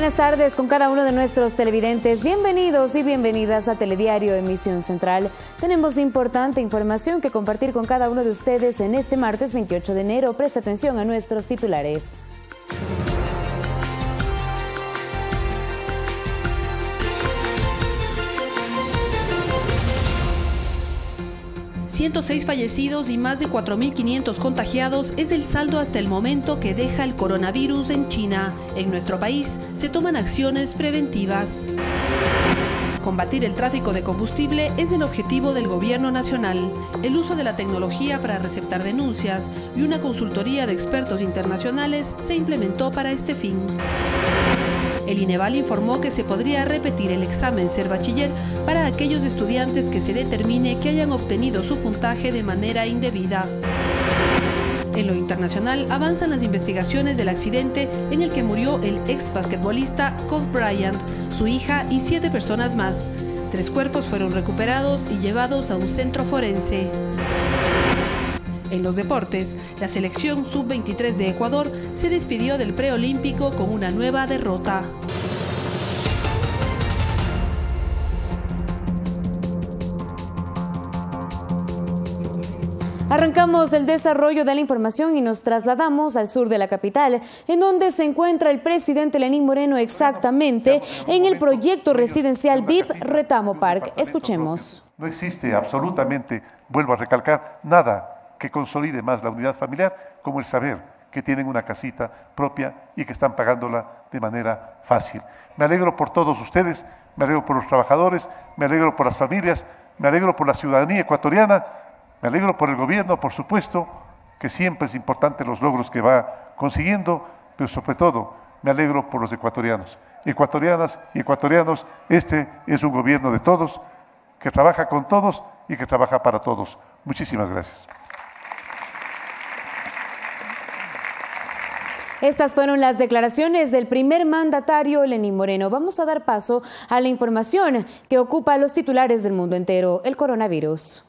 buenas tardes con cada uno de nuestros televidentes. Bienvenidos y bienvenidas a Telediario Emisión Central. Tenemos importante información que compartir con cada uno de ustedes en este martes 28 de enero. Presta atención a nuestros titulares. 106 fallecidos y más de 4.500 contagiados es el saldo hasta el momento que deja el coronavirus en China. En nuestro país se toman acciones preventivas. Combatir el tráfico de combustible es el objetivo del Gobierno Nacional. El uso de la tecnología para receptar denuncias y una consultoría de expertos internacionales se implementó para este fin el INEVAL informó que se podría repetir el examen ser bachiller para aquellos estudiantes que se determine que hayan obtenido su puntaje de manera indebida. En lo internacional avanzan las investigaciones del accidente en el que murió el ex basquetbolista Kobe Bryant, su hija y siete personas más. Tres cuerpos fueron recuperados y llevados a un centro forense. En los deportes, la selección sub-23 de Ecuador se despidió del preolímpico con una nueva derrota. Arrancamos el desarrollo de la información y nos trasladamos al sur de la capital, en donde se encuentra el presidente Lenín Moreno exactamente en el proyecto residencial VIP Retamo Park. Este Escuchemos. No existe absolutamente, vuelvo a recalcar, nada que consolide más la unidad familiar, como el saber que tienen una casita propia y que están pagándola de manera fácil. Me alegro por todos ustedes, me alegro por los trabajadores, me alegro por las familias, me alegro por la ciudadanía ecuatoriana, me alegro por el gobierno, por supuesto, que siempre es importante los logros que va consiguiendo, pero sobre todo me alegro por los ecuatorianos. Ecuatorianas y ecuatorianos, este es un gobierno de todos, que trabaja con todos y que trabaja para todos. Muchísimas gracias. Estas fueron las declaraciones del primer mandatario Lenín Moreno. Vamos a dar paso a la información que ocupa los titulares del mundo entero, el coronavirus.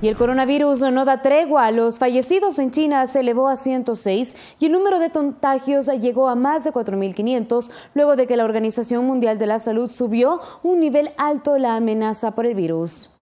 Y el coronavirus no da tregua. Los fallecidos en China se elevó a 106 y el número de contagios llegó a más de 4.500 luego de que la Organización Mundial de la Salud subió un nivel alto la amenaza por el virus.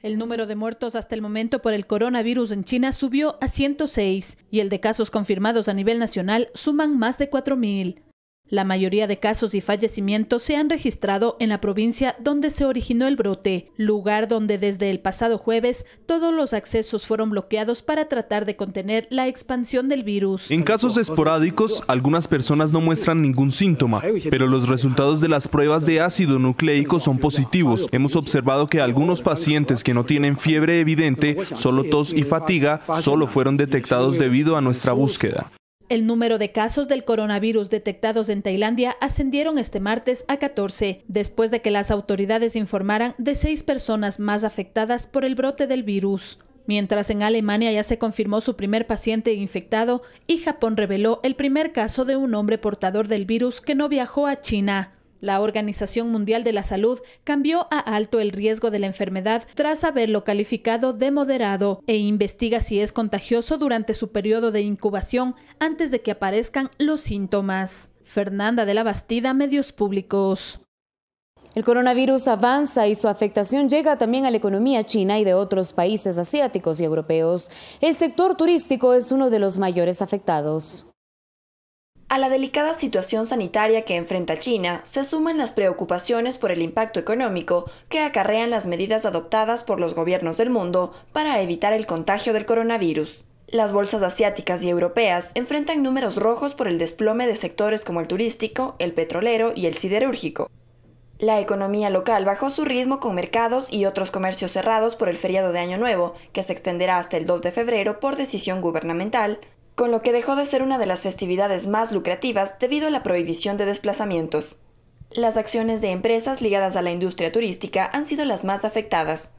El número de muertos hasta el momento por el coronavirus en China subió a 106 y el de casos confirmados a nivel nacional suman más de 4.000. La mayoría de casos y fallecimientos se han registrado en la provincia donde se originó el brote, lugar donde desde el pasado jueves todos los accesos fueron bloqueados para tratar de contener la expansión del virus. En casos esporádicos, algunas personas no muestran ningún síntoma, pero los resultados de las pruebas de ácido nucleico son positivos. Hemos observado que algunos pacientes que no tienen fiebre evidente, solo tos y fatiga, solo fueron detectados debido a nuestra búsqueda. El número de casos del coronavirus detectados en Tailandia ascendieron este martes a 14, después de que las autoridades informaran de seis personas más afectadas por el brote del virus. Mientras en Alemania ya se confirmó su primer paciente infectado y Japón reveló el primer caso de un hombre portador del virus que no viajó a China. La Organización Mundial de la Salud cambió a alto el riesgo de la enfermedad tras haberlo calificado de moderado e investiga si es contagioso durante su periodo de incubación antes de que aparezcan los síntomas. Fernanda de la Bastida, Medios Públicos. El coronavirus avanza y su afectación llega también a la economía china y de otros países asiáticos y europeos. El sector turístico es uno de los mayores afectados. A la delicada situación sanitaria que enfrenta China se suman las preocupaciones por el impacto económico que acarrean las medidas adoptadas por los gobiernos del mundo para evitar el contagio del coronavirus. Las bolsas asiáticas y europeas enfrentan números rojos por el desplome de sectores como el turístico, el petrolero y el siderúrgico. La economía local bajó su ritmo con mercados y otros comercios cerrados por el feriado de Año Nuevo, que se extenderá hasta el 2 de febrero por decisión gubernamental, con lo que dejó de ser una de las festividades más lucrativas debido a la prohibición de desplazamientos. Las acciones de empresas ligadas a la industria turística han sido las más afectadas.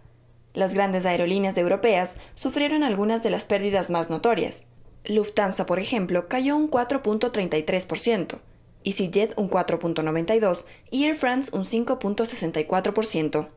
Las grandes aerolíneas europeas sufrieron algunas de las pérdidas más notorias. Lufthansa, por ejemplo, cayó un 4.33%, EasyJet un 4.92% y Air France un 5.64%.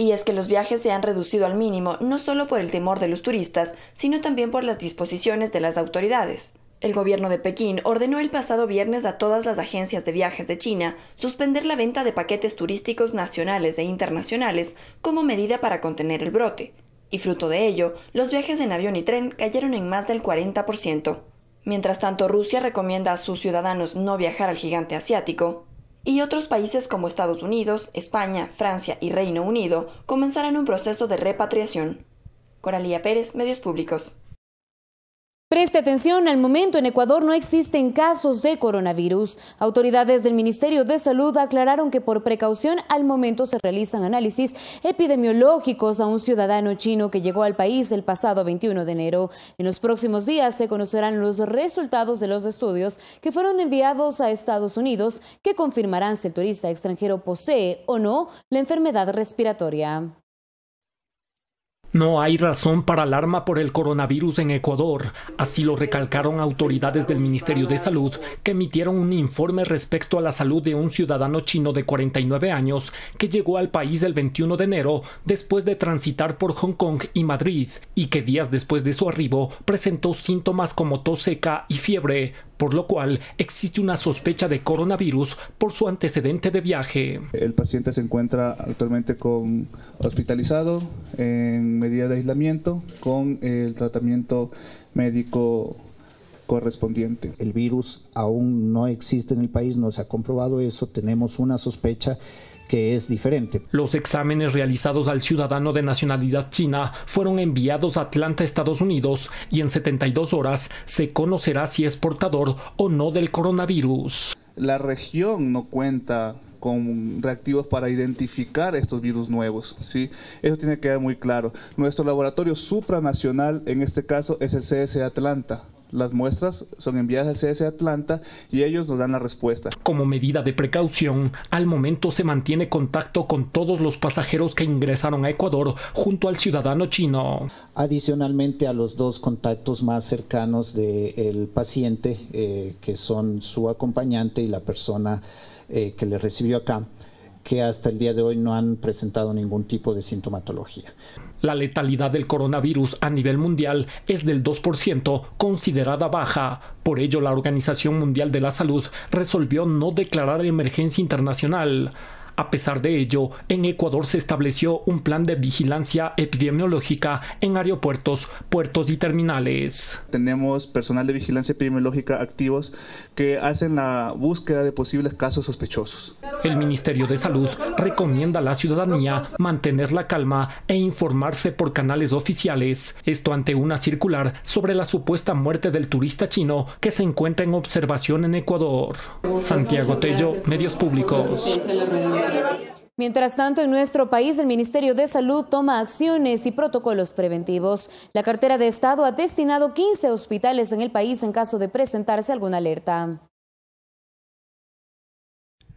Y es que los viajes se han reducido al mínimo no solo por el temor de los turistas, sino también por las disposiciones de las autoridades. El gobierno de Pekín ordenó el pasado viernes a todas las agencias de viajes de China suspender la venta de paquetes turísticos nacionales e internacionales como medida para contener el brote. Y fruto de ello, los viajes en avión y tren cayeron en más del 40%. Mientras tanto, Rusia recomienda a sus ciudadanos no viajar al gigante asiático, y otros países como Estados Unidos, España, Francia y Reino Unido comenzarán un proceso de repatriación. Coralía Pérez, Medios Públicos. Preste atención, al momento en Ecuador no existen casos de coronavirus. Autoridades del Ministerio de Salud aclararon que por precaución al momento se realizan análisis epidemiológicos a un ciudadano chino que llegó al país el pasado 21 de enero. En los próximos días se conocerán los resultados de los estudios que fueron enviados a Estados Unidos que confirmarán si el turista extranjero posee o no la enfermedad respiratoria. No hay razón para alarma por el coronavirus en Ecuador, así lo recalcaron autoridades del Ministerio de Salud, que emitieron un informe respecto a la salud de un ciudadano chino de 49 años que llegó al país el 21 de enero después de transitar por Hong Kong y Madrid, y que días después de su arribo presentó síntomas como tos seca y fiebre, por lo cual existe una sospecha de coronavirus por su antecedente de viaje. El paciente se encuentra actualmente con, hospitalizado en medida de aislamiento con el tratamiento médico correspondiente. El virus aún no existe en el país, no se ha comprobado eso, tenemos una sospecha que es diferente. Los exámenes realizados al ciudadano de nacionalidad china fueron enviados a Atlanta, Estados Unidos, y en 72 horas se conocerá si es portador o no del coronavirus. La región no cuenta con reactivos para identificar estos virus nuevos. ¿sí? Eso tiene que quedar muy claro. Nuestro laboratorio supranacional, en este caso, es el CS Atlanta. Las muestras son enviadas a CS Atlanta y ellos nos dan la respuesta. Como medida de precaución, al momento se mantiene contacto con todos los pasajeros que ingresaron a Ecuador junto al ciudadano chino. Adicionalmente a los dos contactos más cercanos del paciente, eh, que son su acompañante y la persona eh, que le recibió acá, que hasta el día de hoy no han presentado ningún tipo de sintomatología. La letalidad del coronavirus a nivel mundial es del 2%, considerada baja. Por ello, la Organización Mundial de la Salud resolvió no declarar emergencia internacional. A pesar de ello, en Ecuador se estableció un plan de vigilancia epidemiológica en aeropuertos, puertos y terminales. Tenemos personal de vigilancia epidemiológica activos que hacen la búsqueda de posibles casos sospechosos. El Ministerio de Salud recomienda a la ciudadanía mantener la calma e informarse por canales oficiales, esto ante una circular sobre la supuesta muerte del turista chino que se encuentra en observación en Ecuador. Santiago Tello, Medios Públicos. Mientras tanto, en nuestro país, el Ministerio de Salud toma acciones y protocolos preventivos. La cartera de Estado ha destinado 15 hospitales en el país en caso de presentarse alguna alerta.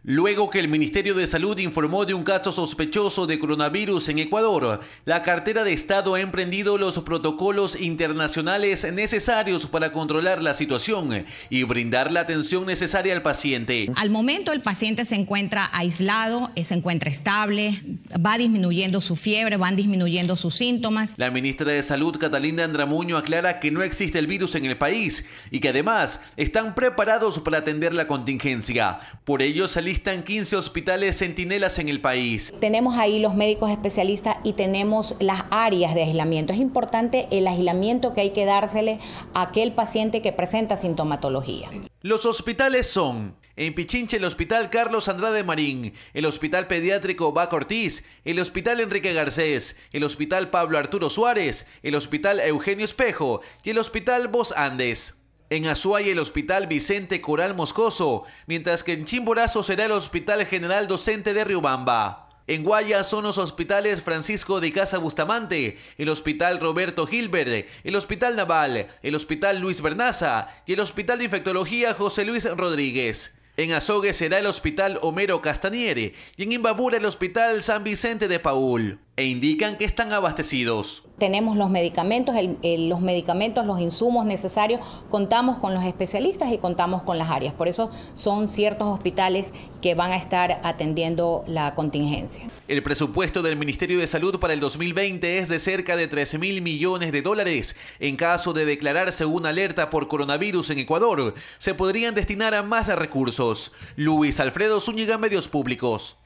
Luego que el Ministerio de Salud informó de un caso sospechoso de coronavirus en Ecuador, la cartera de Estado ha emprendido los protocolos internacionales necesarios para controlar la situación y brindar la atención necesaria al paciente. Al momento el paciente se encuentra aislado, eh, se encuentra estable, va disminuyendo su fiebre, van disminuyendo sus síntomas. La ministra de Salud, Catalina Andramuño, aclara que no existe el virus en el país y que además están preparados para atender la contingencia. Por ello, están 15 hospitales centinelas en el país. Tenemos ahí los médicos especialistas y tenemos las áreas de aislamiento. Es importante el aislamiento que hay que dársele a aquel paciente que presenta sintomatología. Los hospitales son en Pichinche, el Hospital Carlos Andrade Marín, el Hospital Pediátrico Bac Ortiz, el Hospital Enrique Garcés, el Hospital Pablo Arturo Suárez, el Hospital Eugenio Espejo y el Hospital Vos Andes. En Azuay el Hospital Vicente Coral Moscoso, mientras que en Chimborazo será el Hospital General Docente de Riobamba. En Guaya son los hospitales Francisco de Casa Bustamante, el Hospital Roberto Gilbert, el Hospital Naval, el Hospital Luis Bernaza y el Hospital de Infectología José Luis Rodríguez. En Azogue será el Hospital Homero Castaniere y en Imbabura el Hospital San Vicente de Paul e indican que están abastecidos. Tenemos los medicamentos, los medicamentos, los insumos necesarios, contamos con los especialistas y contamos con las áreas. Por eso son ciertos hospitales que van a estar atendiendo la contingencia. El presupuesto del Ministerio de Salud para el 2020 es de cerca de 13 mil millones de dólares. En caso de declararse una alerta por coronavirus en Ecuador, se podrían destinar a más recursos. Luis Alfredo Zúñiga, Medios Públicos.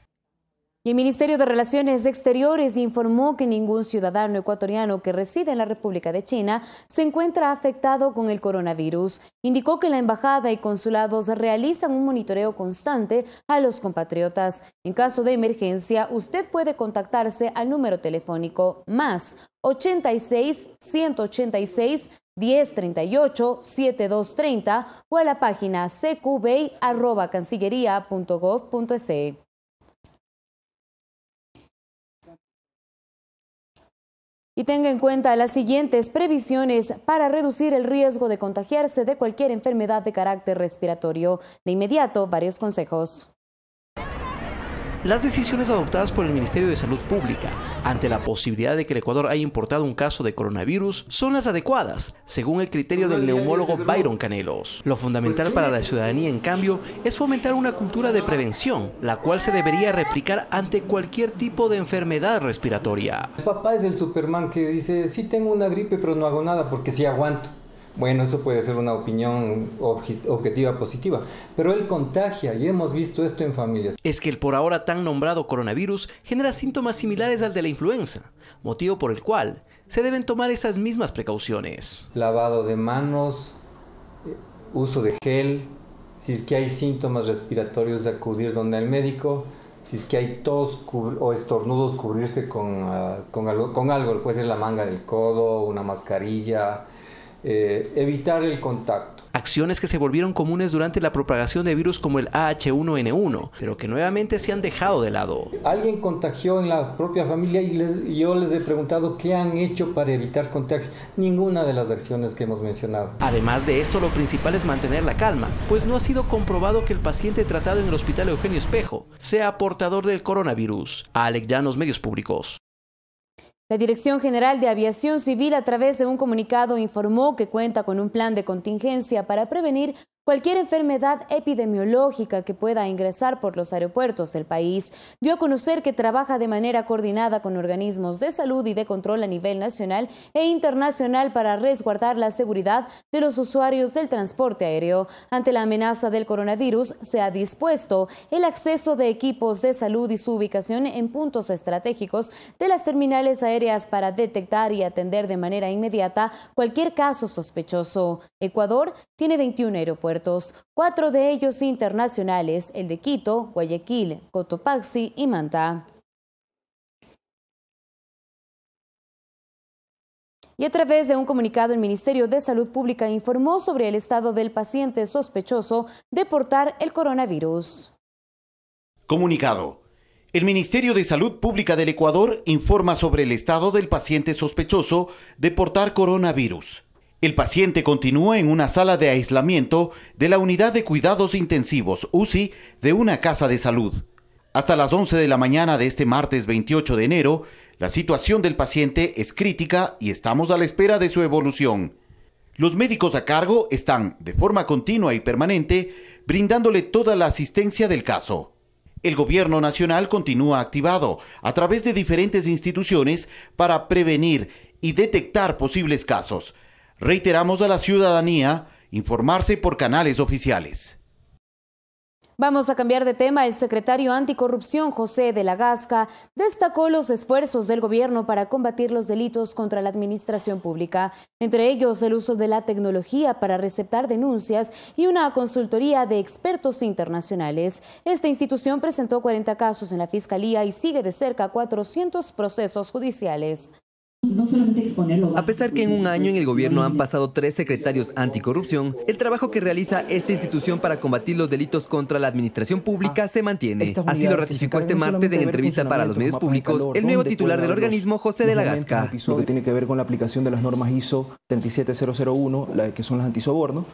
Y el Ministerio de Relaciones Exteriores informó que ningún ciudadano ecuatoriano que reside en la República de China se encuentra afectado con el coronavirus. Indicó que la embajada y consulados realizan un monitoreo constante a los compatriotas. En caso de emergencia, usted puede contactarse al número telefónico más 86 186 1038 7230 o a la página cqb@cancilleria.gob.ec. y tenga en cuenta las siguientes previsiones para reducir el riesgo de contagiarse de cualquier enfermedad de carácter respiratorio. De inmediato, varios consejos. Las decisiones adoptadas por el Ministerio de Salud Pública ante la posibilidad de que el Ecuador haya importado un caso de coronavirus son las adecuadas, según el criterio del neumólogo Byron Canelos. Lo fundamental pues para la ciudadanía, en cambio, es fomentar una cultura de prevención, la cual se debería replicar ante cualquier tipo de enfermedad respiratoria. El papá es el Superman que dice, sí tengo una gripe, pero no hago nada porque sí aguanto. Bueno, eso puede ser una opinión objetiva positiva, pero él contagia y hemos visto esto en familias. Es que el por ahora tan nombrado coronavirus genera síntomas similares al de la influenza, motivo por el cual se deben tomar esas mismas precauciones. Lavado de manos, eh, uso de gel, si es que hay síntomas respiratorios, acudir donde el médico, si es que hay tos o estornudos, cubrirse ah, con, algo, con algo, puede ser la manga del codo, una mascarilla, eh, evitar el contacto. Acciones que se volvieron comunes durante la propagación de virus como el AH1N1, pero que nuevamente se han dejado de lado. Alguien contagió en la propia familia y yo les he preguntado qué han hecho para evitar contagio. Ninguna de las acciones que hemos mencionado. Además de esto, lo principal es mantener la calma, pues no ha sido comprobado que el paciente tratado en el hospital Eugenio Espejo sea portador del coronavirus. Alec los Medios Públicos. La Dirección General de Aviación Civil a través de un comunicado informó que cuenta con un plan de contingencia para prevenir cualquier enfermedad epidemiológica que pueda ingresar por los aeropuertos del país, dio a conocer que trabaja de manera coordinada con organismos de salud y de control a nivel nacional e internacional para resguardar la seguridad de los usuarios del transporte aéreo. Ante la amenaza del coronavirus, se ha dispuesto el acceso de equipos de salud y su ubicación en puntos estratégicos de las terminales aéreas para detectar y atender de manera inmediata cualquier caso sospechoso. Ecuador tiene 21 aeropuertos cuatro de ellos internacionales, el de Quito, Guayaquil, Cotopaxi y Manta. y a través de un comunicado el Ministerio de Salud Pública informó sobre el estado del paciente sospechoso de portar el coronavirus. Comunicado. El Ministerio de Salud Pública del Ecuador informa sobre el estado del paciente sospechoso de portar coronavirus. El paciente continúa en una sala de aislamiento de la unidad de cuidados intensivos UCI de una casa de salud. Hasta las 11 de la mañana de este martes 28 de enero, la situación del paciente es crítica y estamos a la espera de su evolución. Los médicos a cargo están, de forma continua y permanente, brindándole toda la asistencia del caso. El gobierno nacional continúa activado a través de diferentes instituciones para prevenir y detectar posibles casos reiteramos a la ciudadanía informarse por canales oficiales. Vamos a cambiar de tema. El secretario anticorrupción José de la Gasca destacó los esfuerzos del gobierno para combatir los delitos contra la administración pública, entre ellos el uso de la tecnología para receptar denuncias y una consultoría de expertos internacionales. Esta institución presentó 40 casos en la fiscalía y sigue de cerca 400 procesos judiciales no solamente exponerlo. A pesar que en un año en el gobierno han pasado tres secretarios anticorrupción, el trabajo que realiza esta institución para combatir los delitos contra la administración pública se mantiene. Así lo ratificó este martes en entrevista para los medios públicos el nuevo titular del organismo, José de la Gasca. Lo que tiene que ver con la aplicación de las normas ISO 37001, que son las antisoborno,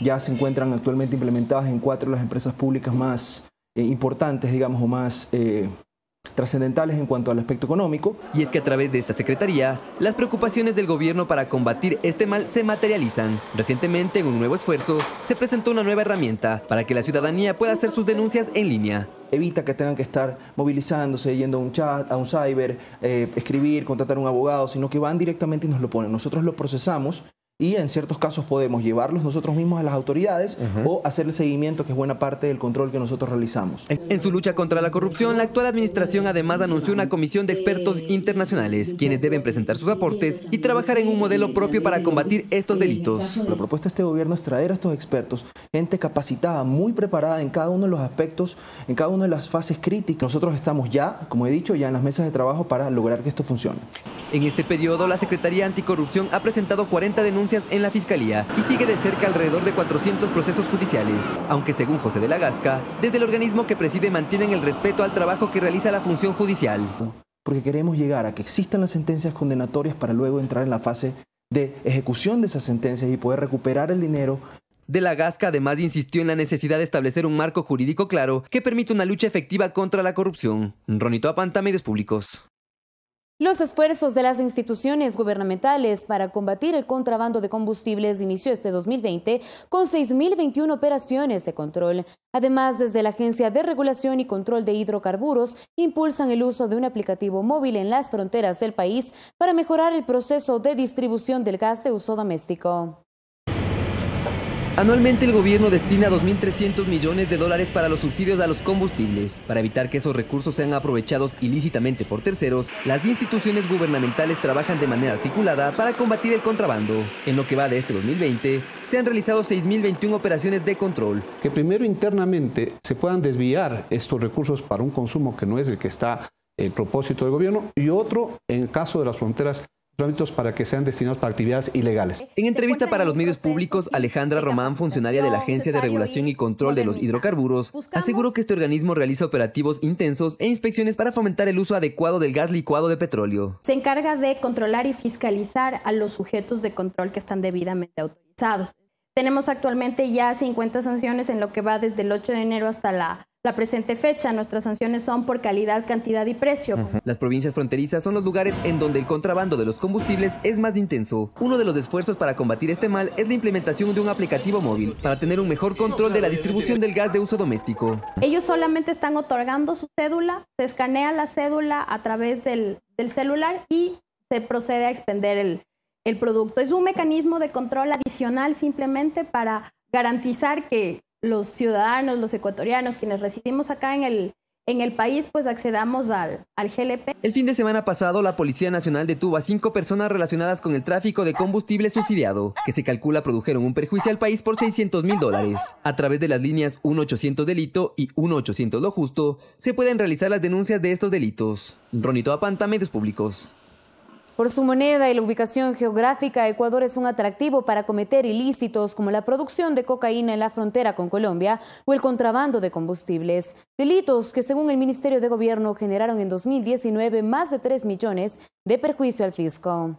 ya se encuentran actualmente implementadas en cuatro de las empresas públicas más eh, importantes, digamos, o más... Eh, trascendentales en cuanto al aspecto económico. Y es que a través de esta secretaría, las preocupaciones del gobierno para combatir este mal se materializan. Recientemente, en un nuevo esfuerzo, se presentó una nueva herramienta para que la ciudadanía pueda hacer sus denuncias en línea. Evita que tengan que estar movilizándose, yendo a un chat, a un cyber, eh, escribir, contratar a un abogado, sino que van directamente y nos lo ponen. Nosotros lo procesamos y en ciertos casos podemos llevarlos nosotros mismos a las autoridades o hacer el seguimiento que es buena parte del control que nosotros realizamos. En su lucha contra la corrupción, la actual administración además anunció una comisión de expertos internacionales, quienes deben presentar sus aportes y trabajar en un modelo propio para combatir estos delitos. La propuesta de este gobierno es traer a estos expertos, gente capacitada, muy preparada en cada uno de los aspectos, en cada una de las fases críticas. Nosotros estamos ya, como he dicho, ya en las mesas de trabajo para lograr que esto funcione. En este periodo, la Secretaría Anticorrupción ha presentado 40 denuncias en la Fiscalía y sigue de cerca alrededor de 400 procesos judiciales, aunque según José de la Gasca, desde el organismo que preside mantienen el respeto al trabajo que realiza la función judicial. Porque queremos llegar a que existan las sentencias condenatorias para luego entrar en la fase de ejecución de esas sentencias y poder recuperar el dinero de la Gasca además insistió en la necesidad de establecer un marco jurídico claro que permita una lucha efectiva contra la corrupción. Ronito medios Públicos. Los esfuerzos de las instituciones gubernamentales para combatir el contrabando de combustibles inició este 2020 con 6.021 operaciones de control. Además, desde la Agencia de Regulación y Control de Hidrocarburos impulsan el uso de un aplicativo móvil en las fronteras del país para mejorar el proceso de distribución del gas de uso doméstico. Anualmente el gobierno destina 2.300 millones de dólares para los subsidios a los combustibles. Para evitar que esos recursos sean aprovechados ilícitamente por terceros, las instituciones gubernamentales trabajan de manera articulada para combatir el contrabando. En lo que va de este 2020, se han realizado 6.021 operaciones de control. Que primero internamente se puedan desviar estos recursos para un consumo que no es el que está el propósito del gobierno y otro en el caso de las fronteras para que sean destinados para actividades ilegales. En entrevista para los medios públicos, Alejandra Román, funcionaria de la Agencia de Regulación y Control de los Hidrocarburos, aseguró que este organismo realiza operativos intensos e inspecciones para fomentar el uso adecuado del gas licuado de petróleo. Se encarga de controlar y fiscalizar a los sujetos de control que están debidamente autorizados. Tenemos actualmente ya 50 sanciones en lo que va desde el 8 de enero hasta la la presente fecha. Nuestras sanciones son por calidad, cantidad y precio. Las provincias fronterizas son los lugares en donde el contrabando de los combustibles es más intenso. Uno de los esfuerzos para combatir este mal es la implementación de un aplicativo móvil para tener un mejor control de la distribución del gas de uso doméstico. Ellos solamente están otorgando su cédula, se escanea la cédula a través del, celular y se procede a expender el producto. Es un mecanismo de control adicional simplemente para garantizar que los ciudadanos, los ecuatorianos, quienes residimos acá en el, en el país, pues accedamos al, al GLP. El fin de semana pasado, la Policía Nacional detuvo a cinco personas relacionadas con el tráfico de combustible subsidiado, que se calcula produjeron un perjuicio al país por 600 mil dólares. A través de las líneas 1800 delito y 1800 lo justo, se pueden realizar las denuncias de estos delitos. Ronito Apanta, Medios Públicos. Por su moneda y la ubicación geográfica, Ecuador es un atractivo para cometer ilícitos como la producción de cocaína en la frontera con Colombia o el contrabando de combustibles. Delitos que, según el Ministerio de Gobierno, generaron en 2019 más de 3 millones de perjuicio al fisco.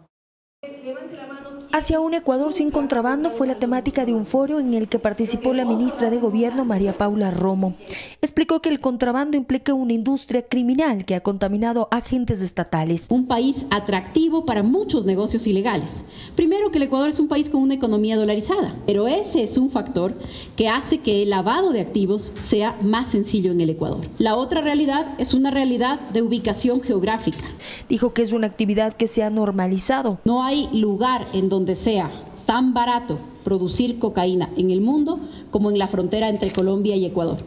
Hacia un Ecuador sin contrabando fue la temática de un foro en el que participó la ministra de Gobierno María Paula Romo. Explicó que el contrabando implica una industria criminal que ha contaminado agentes estatales. Un país atractivo para muchos negocios ilegales. Primero que el Ecuador es un país con una economía dolarizada, pero ese es un factor que hace que el lavado de activos sea más sencillo en el Ecuador. La otra realidad es una realidad de ubicación geográfica. Dijo que es una actividad que se ha normalizado. No hay lugar en donde donde sea tan barato producir cocaína en el mundo como en la frontera entre Colombia y Ecuador,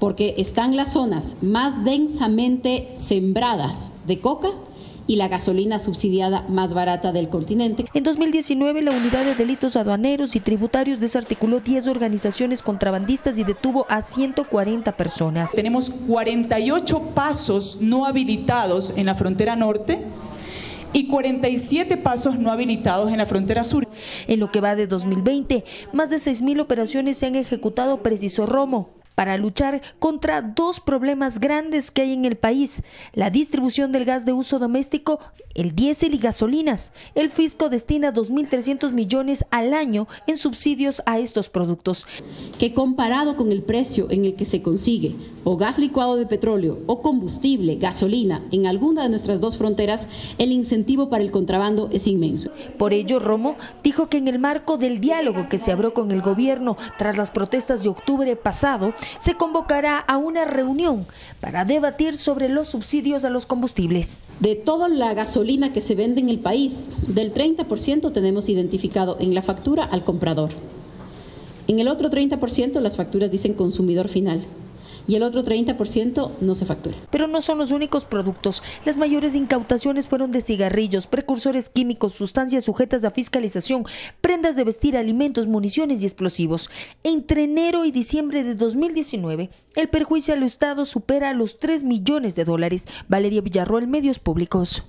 porque están las zonas más densamente sembradas de coca y la gasolina subsidiada más barata del continente. En 2019, la Unidad de Delitos Aduaneros y Tributarios desarticuló 10 organizaciones contrabandistas y detuvo a 140 personas. Tenemos 48 pasos no habilitados en la frontera norte y 47 pasos no habilitados en la frontera sur. En lo que va de 2020, más de 6.000 operaciones se han ejecutado, preciso Romo para luchar contra dos problemas grandes que hay en el país, la distribución del gas de uso doméstico, el diésel y gasolinas. El fisco destina 2.300 millones al año en subsidios a estos productos. Que comparado con el precio en el que se consigue o gas licuado de petróleo o combustible, gasolina, en alguna de nuestras dos fronteras, el incentivo para el contrabando es inmenso. Por ello, Romo dijo que en el marco del diálogo que se abrió con el gobierno tras las protestas de octubre pasado, se convocará a una reunión para debatir sobre los subsidios a los combustibles. De toda la gasolina que se vende en el país, del 30% tenemos identificado en la factura al comprador. En el otro 30% las facturas dicen consumidor final y el otro 30% no se factura. Pero no son los únicos productos. Las mayores incautaciones fueron de cigarrillos, precursores químicos, sustancias sujetas a fiscalización, prendas de vestir, alimentos, municiones y explosivos. Entre enero y diciembre de 2019, el perjuicio al Estado supera los 3 millones de dólares. Valeria Villarroel, Medios Públicos.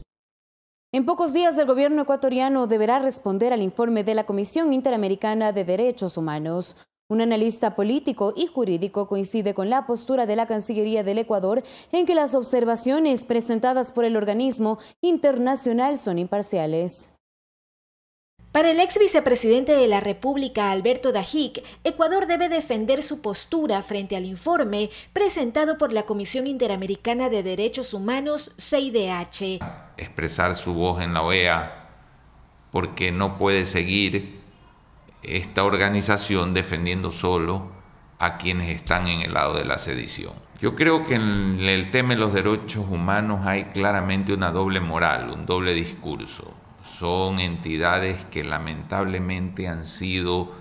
En pocos días el gobierno ecuatoriano deberá responder al informe de la Comisión Interamericana de Derechos Humanos. Un analista político y jurídico coincide con la postura de la Cancillería del Ecuador en que las observaciones presentadas por el organismo internacional son imparciales. Para el ex vicepresidente de la República, Alberto Dajic, Ecuador debe defender su postura frente al informe presentado por la Comisión Interamericana de Derechos Humanos, CIDH. Expresar su voz en la OEA, porque no puede seguir esta organización defendiendo solo a quienes están en el lado de la sedición. Yo creo que en el tema de los derechos humanos hay claramente una doble moral, un doble discurso. Son entidades que lamentablemente han sido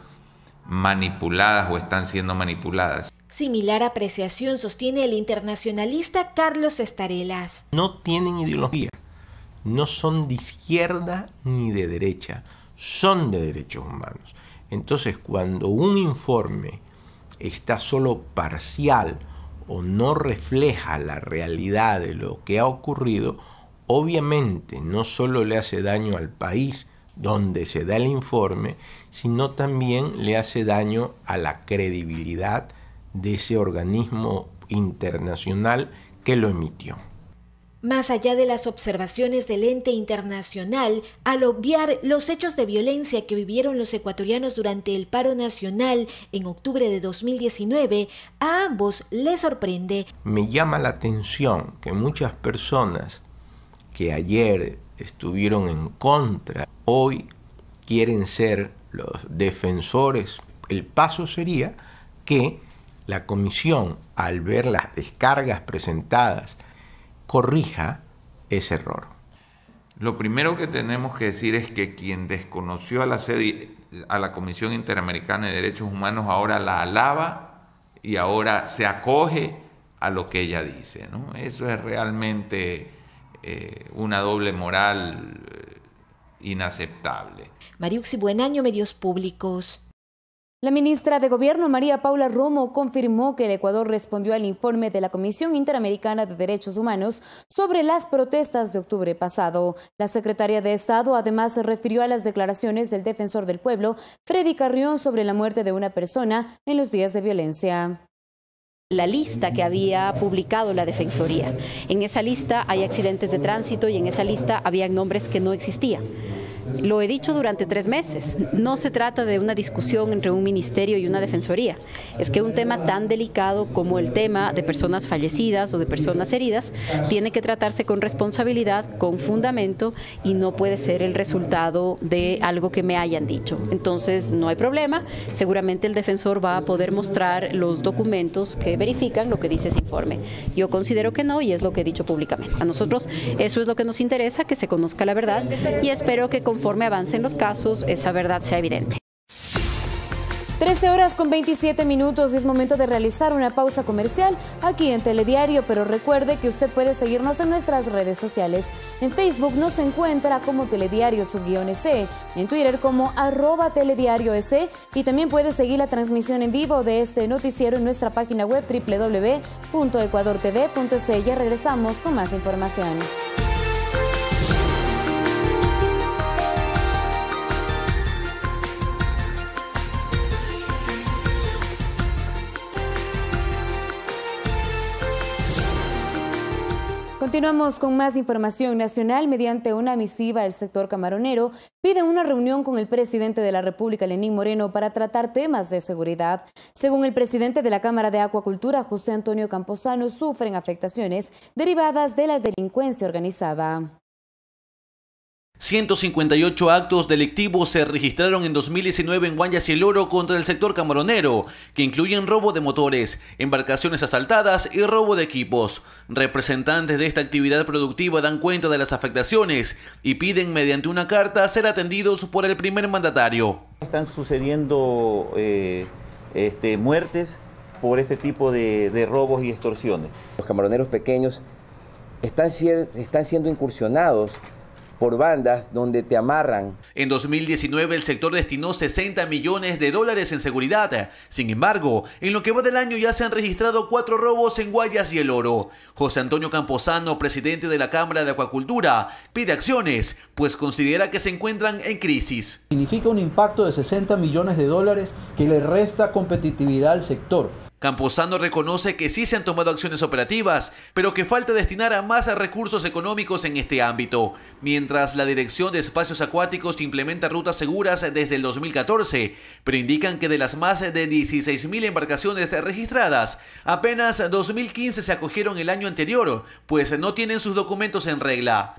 manipuladas o están siendo manipuladas. Similar apreciación sostiene el internacionalista Carlos Estarelas. No tienen ideología, no son de izquierda ni de derecha, son de derechos humanos. Entonces, cuando un informe está solo parcial o no refleja la realidad de lo que ha ocurrido, obviamente no solo le hace daño al país donde se da el informe, sino también le hace daño a la credibilidad de ese organismo internacional que lo emitió. Más allá de las observaciones del ente internacional, al obviar los hechos de violencia que vivieron los ecuatorianos durante el paro nacional en octubre de 2019, a ambos les sorprende. Me llama la atención que muchas personas que ayer estuvieron en contra, hoy quieren ser los defensores. El paso sería que la comisión, al ver las descargas presentadas, corrija ese error? Lo primero que tenemos que decir es que quien desconoció a la, a la Comisión Interamericana de Derechos Humanos ahora la alaba y ahora se acoge a lo que ella dice. Eso es realmente eh, una doble moral eh, inaceptable. Mariuxi año Medios Públicos. La ministra de Gobierno María Paula Romo confirmó que el Ecuador respondió al informe de la Comisión Interamericana de Derechos Humanos sobre las protestas de octubre pasado. La secretaria de Estado además se refirió a las declaraciones del defensor del pueblo, Freddy Carrión, sobre la muerte de una persona en los días de violencia la lista que había publicado la Defensoría. En esa lista hay accidentes de tránsito y en esa lista había nombres que no existían. Lo he dicho durante tres meses. No se trata de una discusión entre un ministerio y una defensoría. Es que un tema tan delicado como el tema de personas fallecidas o de personas heridas tiene que tratarse con responsabilidad, con fundamento y no puede ser el resultado de algo que me hayan dicho. Entonces no hay problema. Seguramente el defensor va a poder mostrar los documentos que verifican lo que dice ese informe. Yo considero que no y es lo que he dicho públicamente. A nosotros eso es lo que nos interesa, que se conozca la verdad y espero que con conforme avancen los casos, esa verdad sea evidente. 13 horas con 27 minutos es momento de realizar una pausa comercial aquí en Telediario, pero recuerde que usted puede seguirnos en nuestras redes sociales. En Facebook nos encuentra como Telediario sub e, en Twitter como arroba Telediario S. E, y también puede seguir la transmisión en vivo de este noticiero en nuestra página web www.ecuadortv.es. E. Ya regresamos con más información. Continuamos con más información nacional. Mediante una misiva, el sector camaronero pide una reunión con el presidente de la República, Lenín Moreno, para tratar temas de seguridad. Según el presidente de la Cámara de Acuacultura, José Antonio Camposano, sufren afectaciones derivadas de la delincuencia organizada. 158 actos delictivos se registraron en 2019 en Guayas y el Oro contra el sector camaronero, que incluyen robo de motores, embarcaciones asaltadas y robo de equipos. Representantes de esta actividad productiva dan cuenta de las afectaciones y piden mediante una carta ser atendidos por el primer mandatario. Están sucediendo eh, este, muertes por este tipo de, robos y extorsiones. Los camaroneros pequeños están siendo incursionados por bandas donde te amarran. En 2019 el sector destinó 60 millones de dólares en seguridad. Sin embargo, en lo que va del año ya se han registrado cuatro robos en Guayas y El Oro. José Antonio Camposano, presidente de la Cámara de Acuacultura, pide acciones, pues considera que se encuentran en crisis. Significa un impacto de 60 millones de dólares que le resta competitividad al sector Camposano reconoce que sí se han tomado acciones operativas, pero que falta destinar a más recursos económicos en este ámbito. Mientras la Dirección de Espacios Acuáticos implementa rutas seguras desde el 2014, pero indican que de las más de 16.000 embarcaciones registradas, apenas 2.015 se acogieron el año anterior, pues no tienen sus documentos en regla.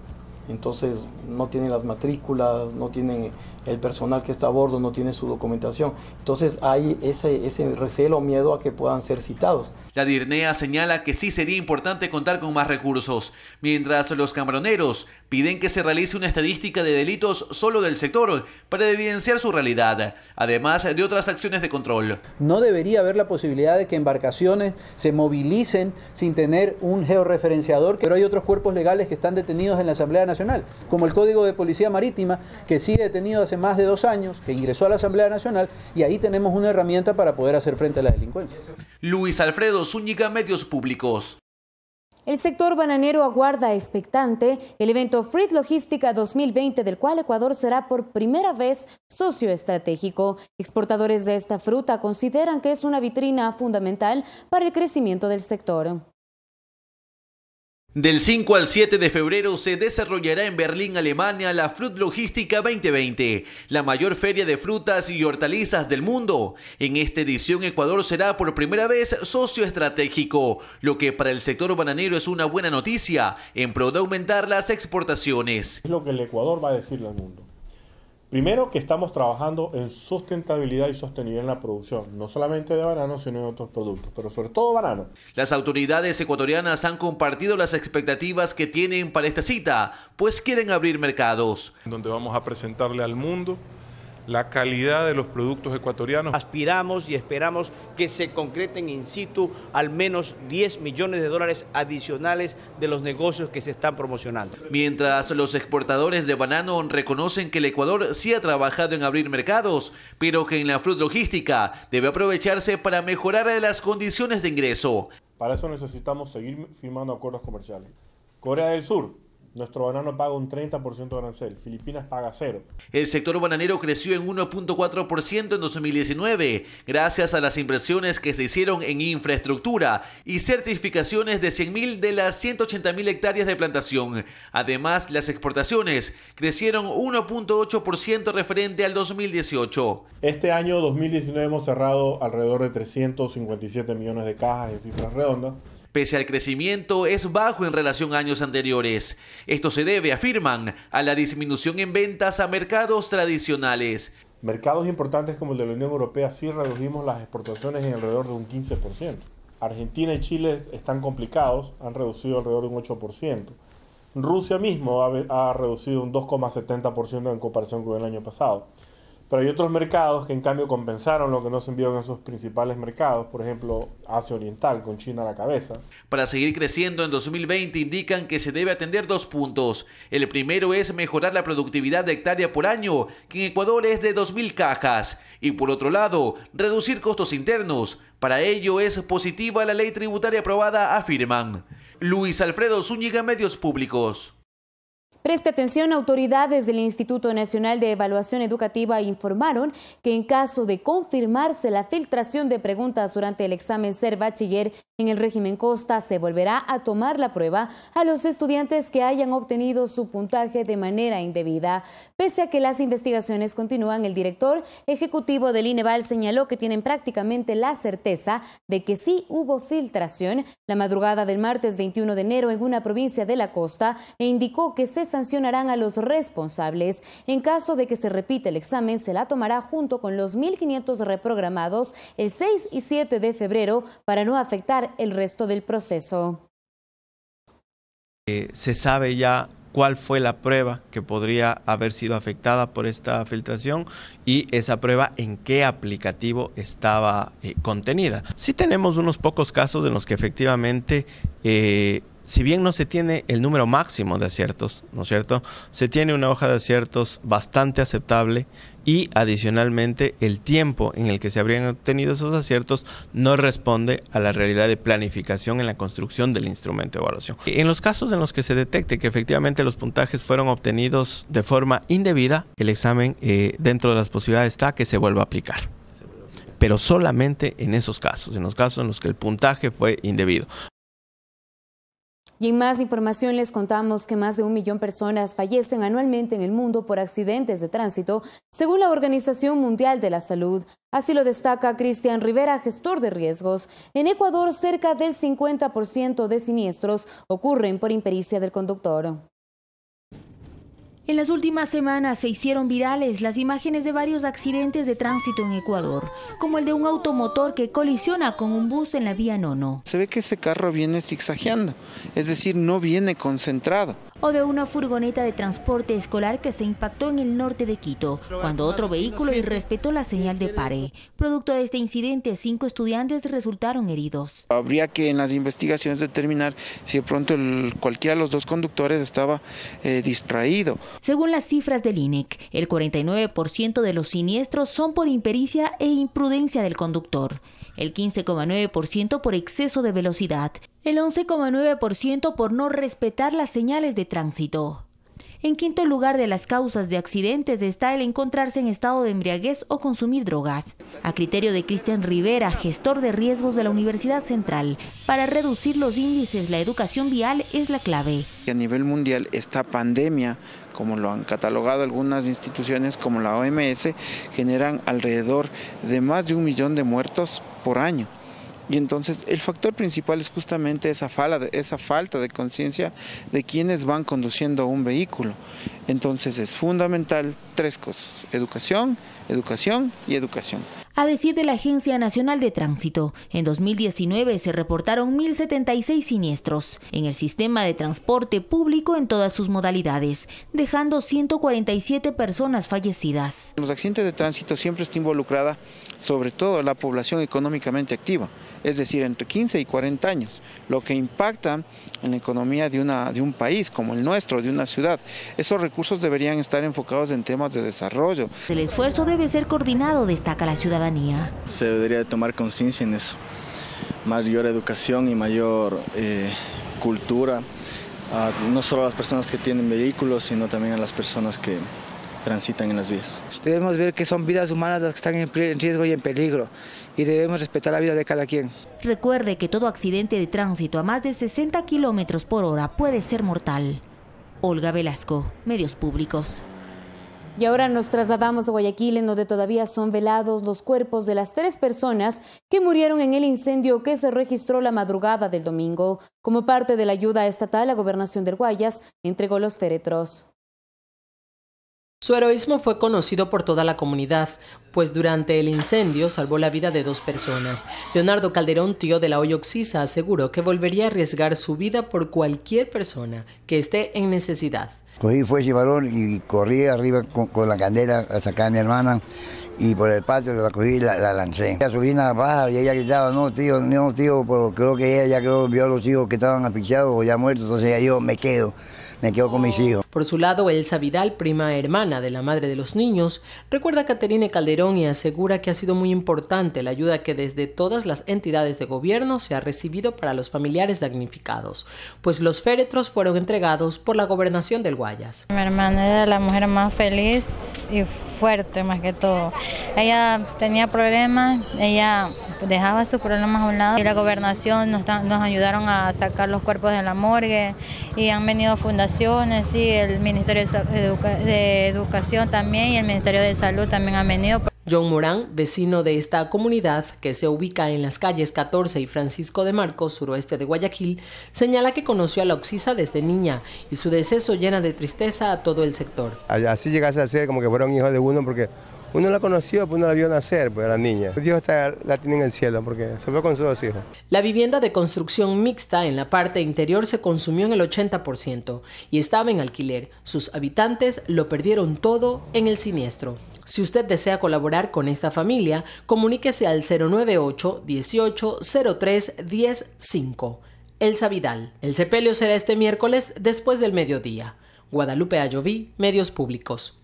Entonces no tienen las matrículas, no tienen el personal que está a bordo no tiene su documentación. Entonces hay ese, recelo o miedo a que puedan ser citados. La DIRNEA señala que sí sería importante contar con más recursos, mientras los camaroneros piden que se realice una estadística de delitos solo del sector para evidenciar su realidad, además de otras acciones de control. No debería haber la posibilidad de que embarcaciones se movilicen sin tener un georreferenciador, pero hay otros cuerpos legales que están detenidos en la Asamblea Nacional, como el Código de Policía Marítima, que sigue detenido más de dos años, que ingresó a la Asamblea Nacional y ahí tenemos una herramienta para poder hacer frente a la delincuencia. Luis Alfredo Zúñiga, Medios Públicos. El sector bananero aguarda expectante el evento Fruit Logística 2020, del cual Ecuador será por primera vez socio estratégico. Exportadores de esta fruta consideran que es una vitrina fundamental para el crecimiento del sector. Del 5 al 7 de febrero se desarrollará en Berlín, Alemania, la Fruit Logística 2020, la mayor feria de frutas y hortalizas del mundo. En esta edición Ecuador será por primera vez socio estratégico, lo que para el sector bananero es una buena noticia en pro de aumentar las exportaciones. Es lo que el Ecuador va a decirle al mundo. Primero que estamos trabajando en sustentabilidad y sostenibilidad en la producción, no solamente de banano, sino de otros productos, pero sobre todo banano. Las autoridades ecuatorianas han compartido las expectativas que tienen para esta cita, pues quieren abrir mercados. Donde vamos a presentarle al mundo la calidad de los productos ecuatorianos. Aspiramos y esperamos que se concreten in situ al menos 10 millones de dólares adicionales de los negocios que se están promocionando. Mientras los exportadores de banano reconocen que el Ecuador sí ha trabajado en abrir mercados, pero que en la fruta logística debe aprovecharse para mejorar las condiciones de ingreso. Para eso necesitamos seguir firmando acuerdos comerciales. Corea del Sur nuestro banano paga un 30% de arancel, Filipinas paga cero. El sector bananero creció en 1.4% en 2019, gracias a las inversiones que se hicieron en infraestructura y certificaciones de 100.000 de las 180.000 hectáreas de plantación. Además, las exportaciones crecieron 1.8% referente al 2018. Este año 2019 hemos cerrado alrededor de 357 millones de cajas en cifras redondas pese al crecimiento, es bajo en relación a años anteriores. Esto se debe, afirman, a la disminución en ventas a mercados tradicionales. Mercados importantes como el de la Unión Europea sí redujimos las exportaciones en alrededor de un 15%. Argentina y Chile están complicados, han reducido alrededor de un 8%. Rusia mismo ha, reducido un 2,70% en comparación con el año pasado. Pero hay otros mercados que en cambio compensaron lo que no se envió en esos principales mercados, por ejemplo Asia Oriental, con China a la cabeza. Para seguir creciendo en 2020 indican que se debe atender dos puntos. El primero es mejorar la productividad de hectárea por año, que en Ecuador es de 2.000 cajas. Y por otro lado, reducir costos internos. Para ello es positiva la ley tributaria aprobada, afirman. Luis Alfredo Zúñiga, Medios Públicos. Preste atención, autoridades del Instituto Nacional de Evaluación Educativa informaron que en caso de confirmarse la filtración de preguntas durante el examen ser bachiller en el régimen Costa, se volverá a tomar la prueba a los estudiantes que hayan obtenido su puntaje de manera indebida. Pese a que las investigaciones continúan, el director ejecutivo del INEVAL señaló que tienen prácticamente la certeza de que sí hubo filtración la madrugada del martes 21 de enero en una provincia de la costa e indicó que se sancionarán a los responsables. En caso de que se repita el examen, se la tomará junto con los 1.500 reprogramados el 6 y 7 de febrero para no afectar el resto del proceso. Eh, se sabe ya cuál fue la prueba que podría haber sido afectada por esta filtración y esa prueba en qué aplicativo estaba eh, contenida. Sí tenemos unos pocos casos en los que efectivamente eh, si bien no se tiene el número máximo de aciertos, ¿no es cierto? Se tiene una hoja de aciertos bastante aceptable y adicionalmente el tiempo en el que se habrían obtenido esos aciertos no responde a la realidad de planificación en la construcción del instrumento de evaluación. En los casos en los que se detecte que efectivamente los puntajes fueron obtenidos de forma indebida, el examen eh, dentro de las posibilidades está que se vuelva a aplicar pero solamente en esos casos, en los casos en los que el puntaje fue indebido. Y en más información les contamos que más de un millón de personas fallecen anualmente en el mundo por accidentes de tránsito, según la Organización Mundial de la Salud. Así lo destaca Cristian Rivera, gestor de riesgos. En Ecuador, cerca del 50% de siniestros ocurren por impericia del conductor. En las últimas semanas se hicieron virales las imágenes de varios accidentes de tránsito en Ecuador, como el de un automotor que colisiona con un bus en la vía Nono. Se ve que ese carro viene zigzagueando, es decir, no viene concentrado o de una furgoneta de transporte escolar que se impactó en el norte de Quito cuando otro vehículo irrespetó la señal de pare. Producto de este incidente, cinco estudiantes resultaron heridos. Habría que en las investigaciones determinar si de pronto cualquiera de los dos conductores estaba eh, distraído. Según las cifras del INEC, el 49% de los siniestros son por impericia e imprudencia del conductor el 15,9% por exceso de velocidad, el 11,9% por no respetar las señales de tránsito. En quinto lugar de las causas de accidentes está el encontrarse en estado de embriaguez o consumir drogas, a criterio de Cristian Rivera, gestor de riesgos de la Universidad Central. Para reducir los índices, la educación vial es la clave. A nivel mundial, esta pandemia, como lo han catalogado algunas instituciones como la OMS, generan alrededor de más de un millón de muertos por año. Y entonces el factor principal es justamente esa, esa falta de conciencia de quienes van conduciendo un vehículo. Entonces es fundamental tres cosas, educación, educación y educación. A decir de la Agencia Nacional de Tránsito, en 2019 se reportaron 1.076 siniestros en el sistema de transporte público en todas sus modalidades, dejando 147 personas fallecidas. los accidentes de tránsito siempre está involucrada sobre todo la población económicamente activa es decir, entre 15 y 40 años, lo que impacta en la economía de, una, de un país como el nuestro, de una ciudad. Esos recursos deberían estar enfocados en temas de desarrollo. El esfuerzo debe ser coordinado, destaca la ciudadanía. Se debería tomar conciencia en eso, mayor educación y mayor eh, cultura, no solo a las personas que tienen vehículos, sino también a las personas que transitan en las vías. Debemos ver que son vidas humanas las que están en riesgo y en peligro y debemos respetar la vida de cada quien. Recuerde que todo accidente de tránsito a más de 60 kilómetros por hora puede ser mortal. Olga Velasco, Medios Públicos. Y ahora nos trasladamos de Guayaquil, en donde todavía son velados los cuerpos de las tres personas que murieron en el incendio que se registró la madrugada del domingo. Como parte de la ayuda estatal, la gobernación del Guayas entregó los féretros. Su heroísmo fue conocido por toda la comunidad, pues durante el incendio salvó la vida de dos personas. Leonardo Calderón, tío de la Oyoxisa, aseguró que volvería a arriesgar su vida por cualquier persona que esté en necesidad. Cogí fue ese balón y corrí arriba con, la candela a sacar a mi hermana y por el patio la cogí y la, la, lancé. La sobrina baja y ella gritaba, no tío, no tío, pero creo que ella ya vio a los hijos que estaban asfixiados o ya muertos, entonces yo me quedo me quedo con mis hijos. Por su lado, Elsa Vidal, prima hermana de la madre de los niños, recuerda a Caterine Calderón y asegura que ha sido muy importante la ayuda que desde todas las entidades de gobierno se ha recibido para los familiares damnificados, pues los féretros fueron entregados por la gobernación del Guayas. Mi hermana era la mujer más feliz y fuerte más que todo. Ella tenía problemas, ella dejaba sus problemas a un lado y la gobernación nos, nos ayudaron a sacar los cuerpos de la morgue y han venido fundaciones el Ministerio de, Educación también y el Ministerio de Salud también han venido. John Morán, vecino de esta comunidad que se ubica en las calles 14 y Francisco de Marcos, suroeste de Guayaquil, señala que conoció a la Oxisa desde niña y su deceso llena de tristeza a todo el sector. Así llegase a ser como que fuera un hijo de uno porque uno la conoció, pues uno la vio nacer, pues era niña. Dios la tiene en el cielo porque se fue con sus dos hijos. La vivienda de construcción mixta en la parte interior se consumió en el 80% y estaba en alquiler. Sus habitantes lo perdieron todo en el siniestro. Si usted desea colaborar con esta familia, comuníquese al 098 18 105. Elsa Vidal. El sepelio será este miércoles después del mediodía. Guadalupe Ayoví, Medios Públicos.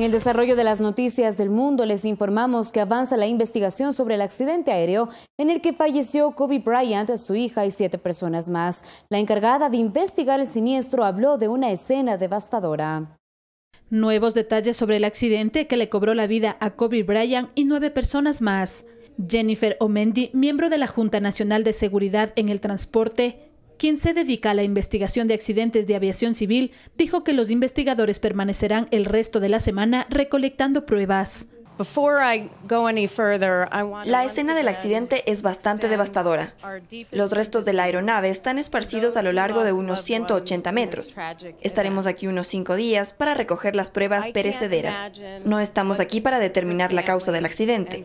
En el desarrollo de las noticias del mundo les informamos que avanza la investigación sobre el accidente aéreo en el que falleció Kobe Bryant, su hija y siete personas más. La encargada de investigar el siniestro habló de una escena devastadora. Nuevos detalles sobre el accidente que le cobró la vida a Kobe Bryant y nueve personas más. Jennifer Omendi, miembro de la Junta Nacional de Seguridad en el Transporte, quien se dedica a la investigación de accidentes de aviación civil, dijo que los investigadores permanecerán el resto de la semana recolectando pruebas. La escena del accidente es bastante devastadora. Los restos de la aeronave están esparcidos a lo largo de unos 180 metros. Estaremos aquí unos cinco días para recoger las pruebas perecederas. No estamos aquí para determinar la causa del accidente.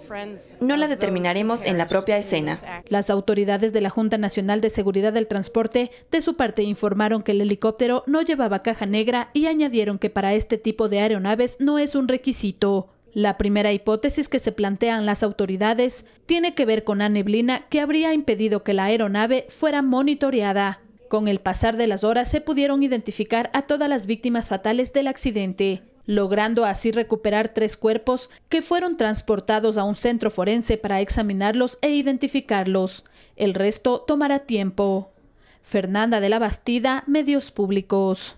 No la determinaremos en la propia escena. Las autoridades de la Junta Nacional de Seguridad del Transporte, de su parte, informaron que el helicóptero no llevaba caja negra y añadieron que para este tipo de aeronaves no es un requisito. La primera hipótesis que se plantean las autoridades tiene que ver con la neblina que habría impedido que la aeronave fuera monitoreada. Con el pasar de las horas se pudieron identificar a todas las víctimas fatales del accidente, logrando así recuperar tres cuerpos que fueron transportados a un centro forense para examinarlos e identificarlos. El resto tomará tiempo. Fernanda de la Bastida, Medios Públicos.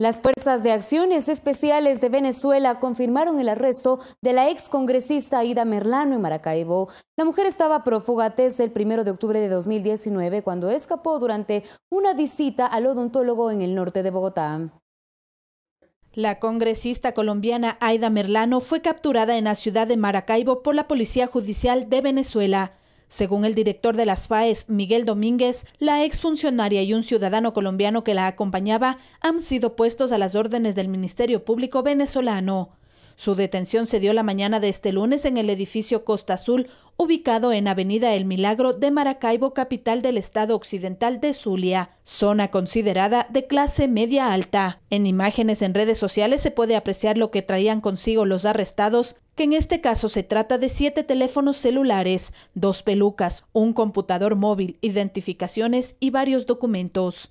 Las Fuerzas de Acciones Especiales de Venezuela confirmaron el arresto de la excongresista Aida Merlano en Maracaibo. La mujer estaba prófuga desde el 1 de octubre de 2019 cuando escapó durante una visita al odontólogo en el norte de Bogotá. La congresista colombiana Aida Merlano fue capturada en la ciudad de Maracaibo por la Policía Judicial de Venezuela. Según el director de las FAES, Miguel Domínguez, la exfuncionaria y un ciudadano colombiano que la acompañaba han sido puestos a las órdenes del Ministerio Público venezolano. Su detención se dio la mañana de este lunes en el edificio Costa Azul, ubicado en Avenida El Milagro de Maracaibo, capital del estado occidental de Zulia, zona considerada de clase media alta. En imágenes en redes sociales se puede apreciar lo que traían consigo los arrestados, que en este caso se trata de siete teléfonos celulares, dos pelucas, un computador móvil, identificaciones y varios documentos.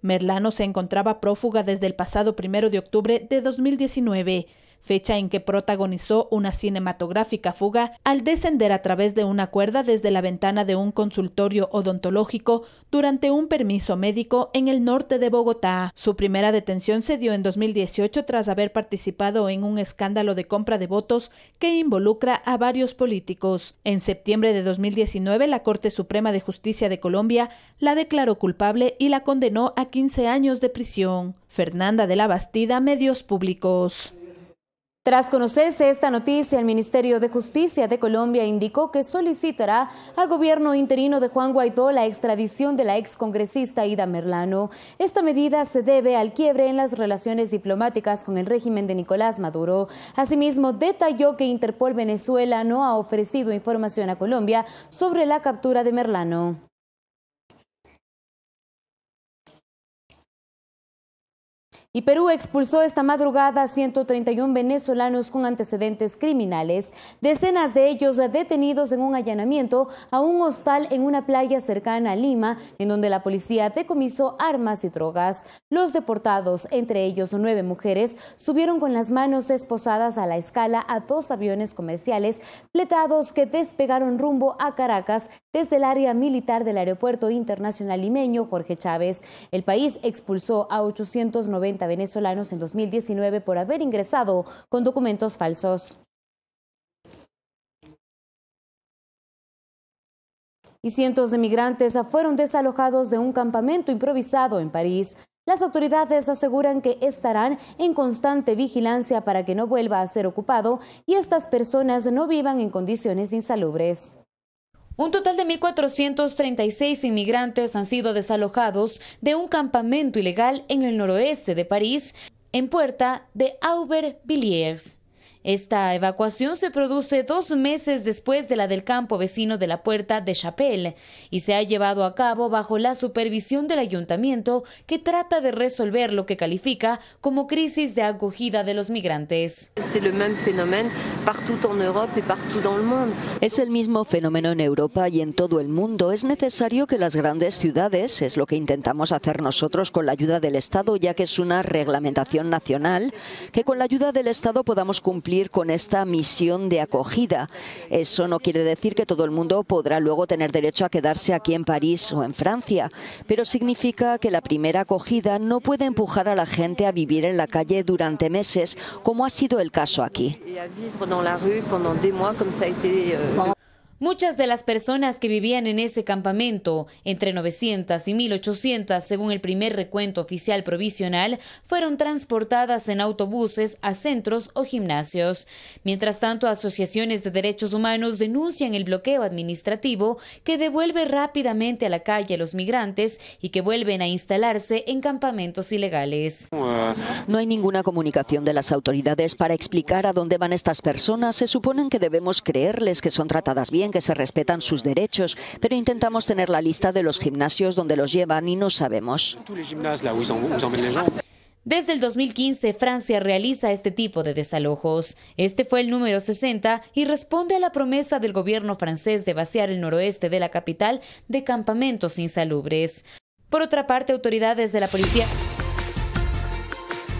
Merlano se encontraba prófuga desde el pasado primero de octubre de 2019 fecha en que protagonizó una cinematográfica fuga al descender a través de una cuerda desde la ventana de un consultorio odontológico durante un permiso médico en el norte de Bogotá. Su primera detención se dio en 2018 tras haber participado en un escándalo de compra de votos que involucra a varios políticos. En septiembre de 2019, la Corte Suprema de Justicia de Colombia la declaró culpable y la condenó a 15 años de prisión. Fernanda de la Bastida, Medios Públicos. Tras conocerse esta noticia, el Ministerio de Justicia de Colombia indicó que solicitará al gobierno interino de Juan Guaidó la extradición de la excongresista Ida Merlano. Esta medida se debe al quiebre en las relaciones diplomáticas con el régimen de Nicolás Maduro. Asimismo, detalló que Interpol Venezuela no ha ofrecido información a Colombia sobre la captura de Merlano. Y Perú expulsó esta madrugada a 131 venezolanos con antecedentes criminales, decenas de ellos detenidos en un allanamiento a un hostal en una playa cercana a Lima, en donde la policía decomisó armas y drogas. Los deportados, entre ellos nueve mujeres, subieron con las manos esposadas a la escala a dos aviones comerciales pletados que despegaron rumbo a Caracas desde el área militar del Aeropuerto Internacional Limeño Jorge Chávez. El país expulsó a 890 venezolanos en 2019 por haber ingresado con documentos falsos. Y cientos de migrantes fueron desalojados de un campamento improvisado en París. Las autoridades aseguran que estarán en constante vigilancia para que no vuelva a ser ocupado y estas personas no vivan en condiciones insalubres. Un total de 1.436 inmigrantes han sido desalojados de un campamento ilegal en el noroeste de París, en puerta de Aubervilliers. Esta evacuación se produce dos meses después de la del campo vecino de la puerta de Chapelle y se ha llevado a cabo bajo la supervisión del ayuntamiento que trata de resolver lo que califica como crisis de acogida de los migrantes. Es el mismo fenómeno en Europa y en todo el mundo. Es necesario que las grandes ciudades, es lo que intentamos hacer nosotros con la ayuda del Estado, ya que es una reglamentación nacional, que con la ayuda del Estado podamos cumplir con esta misión de acogida. Eso no quiere decir que todo el mundo podrá luego tener derecho a quedarse aquí en París o en Francia, pero significa que la primera acogida no puede empujar a la gente a vivir en la calle durante meses, como ha sido el caso aquí. Muchas de las personas que vivían en ese campamento, entre 900 y 1800 según el primer recuento oficial provisional, fueron transportadas en autobuses a centros o gimnasios. Mientras tanto, asociaciones de derechos humanos denuncian el bloqueo administrativo que devuelve rápidamente a la calle a los migrantes y que vuelven a instalarse en campamentos ilegales. No hay ninguna comunicación de las autoridades para explicar a dónde van estas personas. Se suponen que debemos creerles que son tratadas bien que se respetan sus derechos, pero intentamos tener la lista de los gimnasios donde los llevan y no sabemos. Desde el 2015, Francia realiza este tipo de desalojos. Este fue el número 60 y responde a la promesa del gobierno francés de vaciar el noroeste de la capital de campamentos insalubres. Por otra parte, autoridades de la policía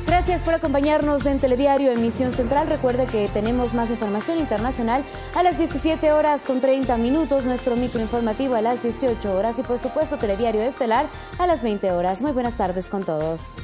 Gracias por acompañarnos en Telediario Emisión Central. Recuerde que tenemos más información internacional a las 17 horas con 30 minutos, nuestro microinformativo a las 18 horas y por supuesto Telediario Estelar a las 20 horas. Muy buenas tardes con todos.